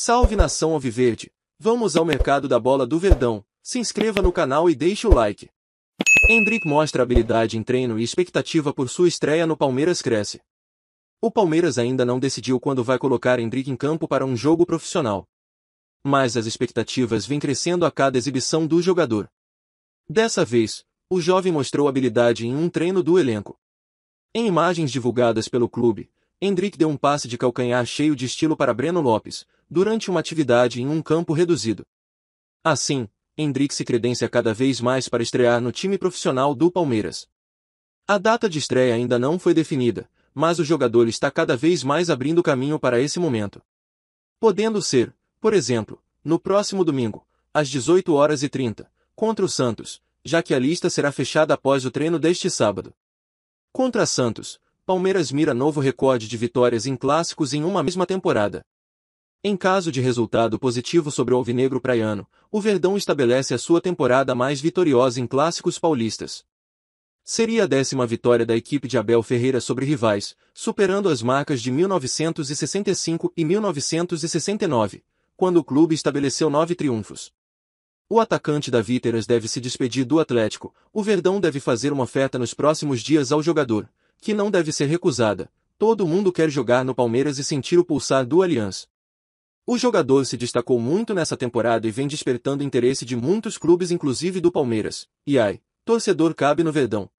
Salve nação Alviverde! Vamos ao mercado da bola do Verdão. Se inscreva no canal e deixe o like. Hendrick mostra habilidade em treino e expectativa por sua estreia no Palmeiras cresce. O Palmeiras ainda não decidiu quando vai colocar Hendrick em campo para um jogo profissional. Mas as expectativas vêm crescendo a cada exibição do jogador. Dessa vez, o jovem mostrou habilidade em um treino do elenco. Em imagens divulgadas pelo clube, Hendrick deu um passe de calcanhar cheio de estilo para Breno Lopes, durante uma atividade em um campo reduzido. Assim, Hendrick se credencia cada vez mais para estrear no time profissional do Palmeiras. A data de estreia ainda não foi definida, mas o jogador está cada vez mais abrindo caminho para esse momento. Podendo ser, por exemplo, no próximo domingo, às 18 horas e 30, contra o Santos, já que a lista será fechada após o treino deste sábado. Contra Santos, Palmeiras mira novo recorde de vitórias em clássicos em uma mesma temporada. Em caso de resultado positivo sobre o Alvinegro Praiano, o Verdão estabelece a sua temporada mais vitoriosa em clássicos paulistas. Seria a décima vitória da equipe de Abel Ferreira sobre rivais, superando as marcas de 1965 e 1969, quando o clube estabeleceu nove triunfos. O atacante da Víteras deve se despedir do Atlético, o Verdão deve fazer uma oferta nos próximos dias ao jogador, que não deve ser recusada. Todo mundo quer jogar no Palmeiras e sentir o pulsar do Aliança. O jogador se destacou muito nessa temporada e vem despertando interesse de muitos clubes inclusive do Palmeiras. E ai, torcedor cabe no Verdão.